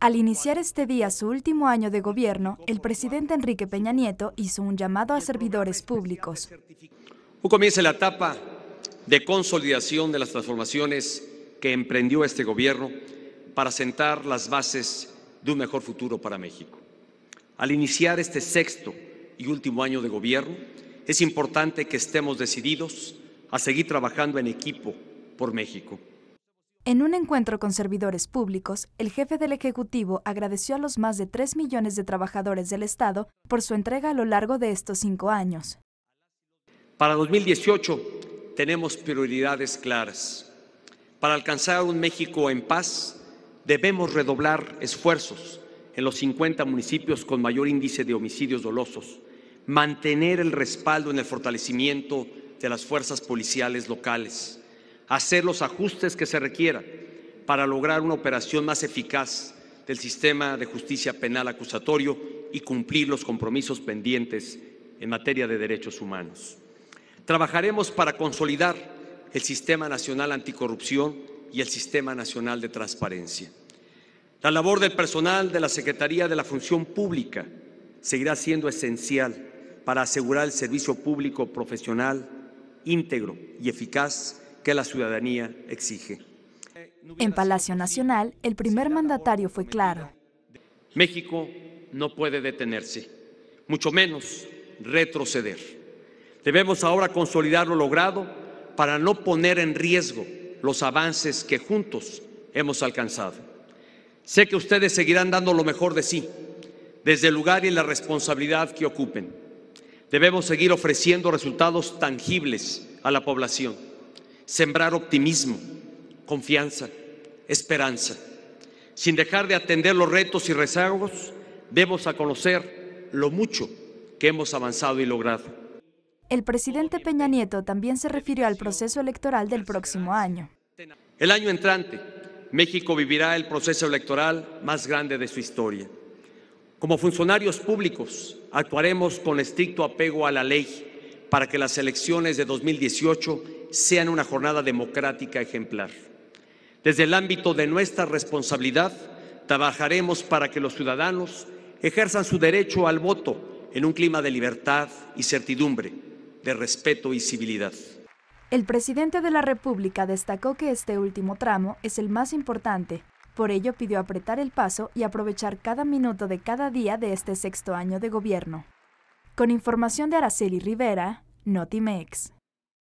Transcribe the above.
Al iniciar este día su último año de gobierno, el presidente Enrique Peña Nieto hizo un llamado a servidores públicos. Hoy comienza la etapa de consolidación de las transformaciones que emprendió este gobierno para sentar las bases de un mejor futuro para México. Al iniciar este sexto y último año de gobierno, es importante que estemos decididos a seguir trabajando en equipo por México en un encuentro con servidores públicos, el jefe del Ejecutivo agradeció a los más de 3 millones de trabajadores del Estado por su entrega a lo largo de estos cinco años. Para 2018 tenemos prioridades claras. Para alcanzar un México en paz, debemos redoblar esfuerzos en los 50 municipios con mayor índice de homicidios dolosos, mantener el respaldo en el fortalecimiento de las fuerzas policiales locales hacer los ajustes que se requieran para lograr una operación más eficaz del sistema de justicia penal acusatorio y cumplir los compromisos pendientes en materia de derechos humanos. Trabajaremos para consolidar el Sistema Nacional Anticorrupción y el Sistema Nacional de Transparencia. La labor del personal de la Secretaría de la Función Pública seguirá siendo esencial para asegurar el servicio público profesional, íntegro y eficaz que la ciudadanía exige. En Palacio Nacional, el primer mandatario fue claro. México no puede detenerse, mucho menos retroceder. Debemos ahora consolidar lo logrado para no poner en riesgo los avances que juntos hemos alcanzado. Sé que ustedes seguirán dando lo mejor de sí, desde el lugar y la responsabilidad que ocupen. Debemos seguir ofreciendo resultados tangibles a la población sembrar optimismo, confianza, esperanza. Sin dejar de atender los retos y rezagos, debemos a conocer lo mucho que hemos avanzado y logrado. El presidente Peña Nieto también se refirió al proceso electoral del próximo año. El año entrante, México vivirá el proceso electoral más grande de su historia. Como funcionarios públicos, actuaremos con estricto apego a la ley para que las elecciones de 2018 sean una jornada democrática ejemplar. Desde el ámbito de nuestra responsabilidad, trabajaremos para que los ciudadanos ejerzan su derecho al voto en un clima de libertad y certidumbre, de respeto y civilidad. El presidente de la República destacó que este último tramo es el más importante, por ello pidió apretar el paso y aprovechar cada minuto de cada día de este sexto año de gobierno. Con información de Araceli Rivera, Notimex.